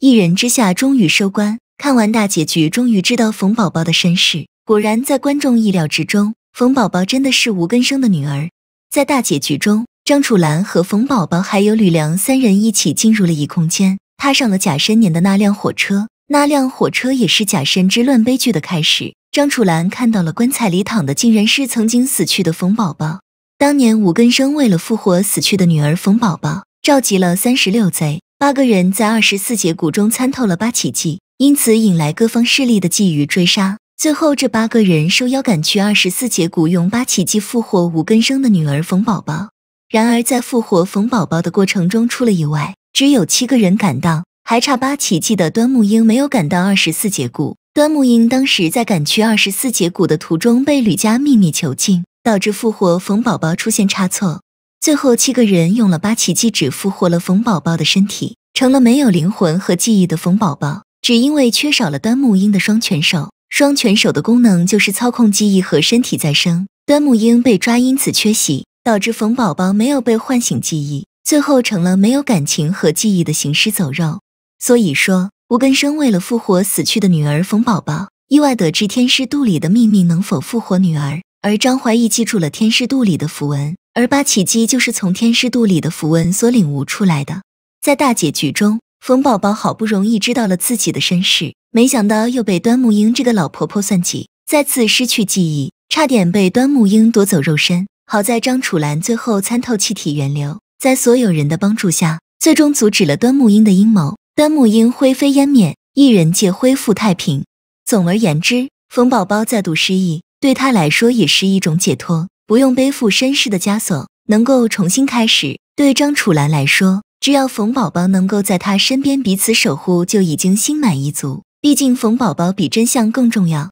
一人之下终于收官，看完大结局，终于知道冯宝宝的身世。果然在观众意料之中，冯宝宝真的是吴根生的女儿。在大结局中，张楚岚和冯宝宝还有吕梁三人一起进入了异空间，踏上了贾身年的那辆火车。那辆火车也是贾身之乱悲剧的开始。张楚岚看到了棺材里躺的，竟然是曾经死去的冯宝宝。当年吴根生为了复活死去的女儿冯宝宝，召集了三十六贼。八个人在二十四节骨中参透了八奇迹，因此引来各方势力的觊觎追杀。最后，这八个人受邀赶去二十四节骨，用八奇迹复活无根生的女儿冯宝宝。然而，在复活冯宝宝的过程中出了意外，只有七个人赶到，还差八奇迹的端木英没有赶到二十四节骨。端木英当时在赶去二十四节骨的途中被吕家秘密囚禁，导致复活冯宝宝出现差错。最后七个人用了八奇迹指复活了冯宝宝的身体，成了没有灵魂和记忆的冯宝宝，只因为缺少了端木英的双拳手。双拳手的功能就是操控记忆和身体再生。端木英被抓，因此缺席，导致冯宝宝没有被唤醒记忆，最后成了没有感情和记忆的行尸走肉。所以说，吴根生为了复活死去的女儿冯宝宝，意外得知天师肚里的秘密能否复活女儿，而张怀义记住了天师肚里的符文。而八奇机就是从天师肚里的符文所领悟出来的。在大结局中，冯宝宝好不容易知道了自己的身世，没想到又被端木英这个老婆婆算计，再次失去记忆，差点被端木英夺走肉身。好在张楚岚最后参透气体源流，在所有人的帮助下，最终阻止了端木英的阴谋。端木英灰飞烟灭，异人界恢复太平。总而言之，冯宝宝再度失忆，对他来说也是一种解脱。不用背负身世的枷锁，能够重新开始。对张楚岚来说，只要冯宝宝能够在他身边彼此守护，就已经心满意足。毕竟，冯宝宝比真相更重要。